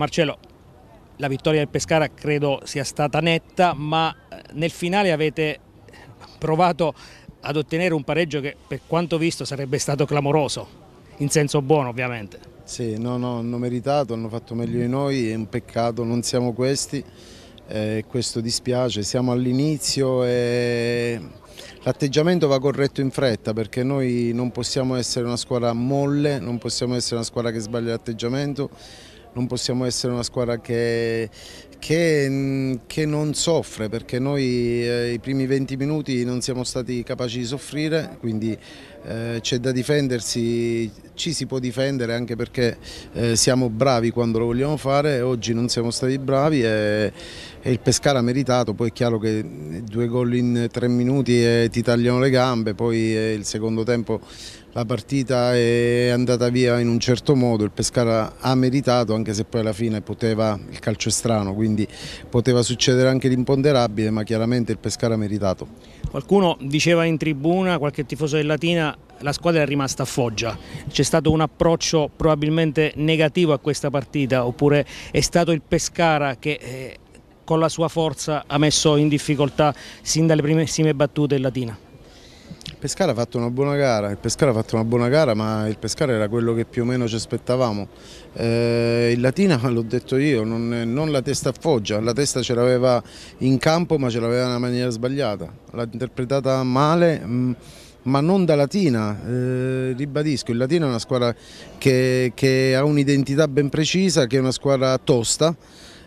Marcello, la vittoria del Pescara credo sia stata netta, ma eh, nel finale avete provato ad ottenere un pareggio che per quanto visto sarebbe stato clamoroso, in senso buono ovviamente. Sì, no, no, hanno meritato, hanno fatto meglio di noi, è un peccato, non siamo questi, eh, questo dispiace, siamo all'inizio e l'atteggiamento va corretto in fretta perché noi non possiamo essere una squadra molle, non possiamo essere una squadra che sbaglia l'atteggiamento, non possiamo essere una squadra che, che, che non soffre perché noi eh, i primi 20 minuti non siamo stati capaci di soffrire, quindi eh, c'è da difendersi, ci si può difendere anche perché eh, siamo bravi quando lo vogliamo fare, oggi non siamo stati bravi e, e il Pescara ha meritato, poi è chiaro che eh, due gol in tre minuti eh, ti tagliano le gambe, poi eh, il secondo tempo la partita è andata via in un certo modo, il Pescara ha meritato anche se poi alla fine poteva, il calcio è strano, quindi poteva succedere anche l'imponderabile ma chiaramente il Pescara ha meritato. Qualcuno diceva in tribuna, qualche tifoso del Latina, la squadra è rimasta a Foggia, c'è stato un approccio probabilmente negativo a questa partita oppure è stato il Pescara che... Eh, con la sua forza ha messo in difficoltà sin dalle primissime battute il Latina. Pescara ha fatto una buona gara, il Pescara ha fatto una buona gara ma il Pescara era quello che più o meno ci aspettavamo. Eh, il Latina, l'ho detto io, non, non, la testa a Foggia, la testa ce l'aveva in campo ma ce l'aveva in una maniera sbagliata, l'ha interpretata male mm, ma non da Latina, eh, ribadisco, il Latina è una squadra che, che ha un'identità ben precisa, che è una squadra tosta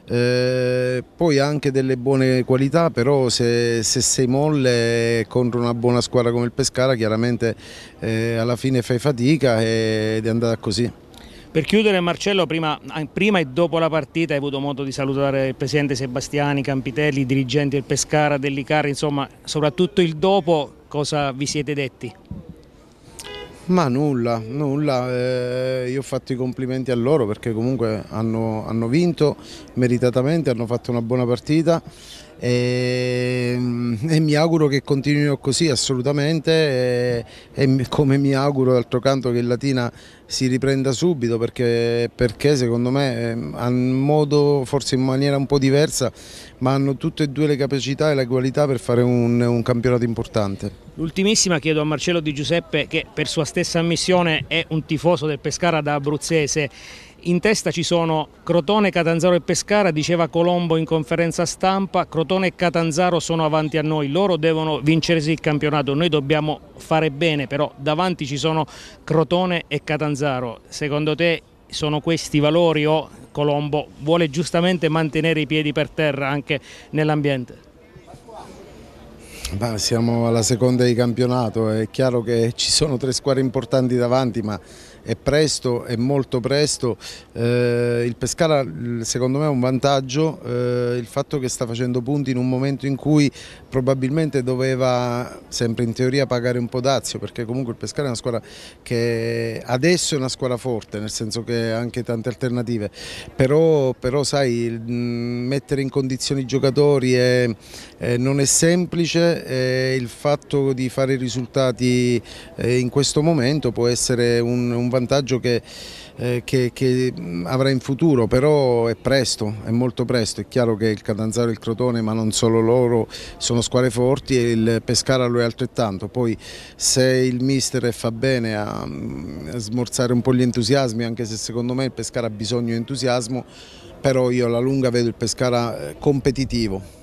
eh, poi anche delle buone qualità, però se, se, sei molle contro una buona squadra come il Pescara chiaramente eh, alla fine fai fatica ed è andata così. Per chiudere Marcello, prima, ah, prima, e dopo la partita hai avuto modo di salutare il presidente Sebastiani, Campitelli, i dirigenti del Pescara, dell'Icar, insomma soprattutto il dopo, cosa vi siete detti? Ma nulla, nulla, eh, io ho fatto i complimenti a loro perché comunque hanno, hanno vinto meritatamente, hanno fatto una buona partita e, ehm, e mi auguro che continuino così assolutamente eh, e, e, come mi auguro d'altro canto che il Latina si riprenda subito perché, perché secondo me ehm, hanno modo, forse in maniera un po' diversa, ma hanno tutte e due le capacità e la qualità per fare un, un campionato importante. L'ultimissima chiedo a Marcello Di Giuseppe che per sua stessa ammissione è un tifoso del Pescara da abruzzese in testa ci sono Crotone, Catanzaro e Pescara, diceva Colombo in conferenza stampa, Crotone e Catanzaro sono avanti a noi, loro devono vincersi il campionato, noi dobbiamo fare bene, però davanti ci sono Crotone e Catanzaro. Secondo te sono questi i valori o Colombo vuole giustamente mantenere i piedi per terra anche nell'ambiente? Beh, siamo alla seconda di campionato, è chiaro che ci sono tre squadre importanti davanti ma è presto, è molto presto, eh, il Pescara secondo me è un vantaggio, eh, il fatto che sta facendo punti in un momento in cui probabilmente doveva sempre in teoria pagare un po' dazio perché comunque il Pescara è una squadra che adesso è una squadra forte nel senso che ha anche tante alternative, però, però sai mm, mettere in condizioni i giocatori è, è, non è semplice eh, il fatto di fare i risultati eh, in questo momento può essere un, un vantaggio che, eh, che, che, mm, avrà in futuro, però è presto, è molto presto, è chiaro che il Catanzaro e il Crotone, ma non solo loro, sono squadre forti e il Pescara lo è altrettanto, poi se il mister fa bene a, mm, a smorzare un po' gli entusiasmi, anche se secondo me il Pescara ha bisogno di entusiasmo, però io alla lunga vedo il Pescara eh, competitivo.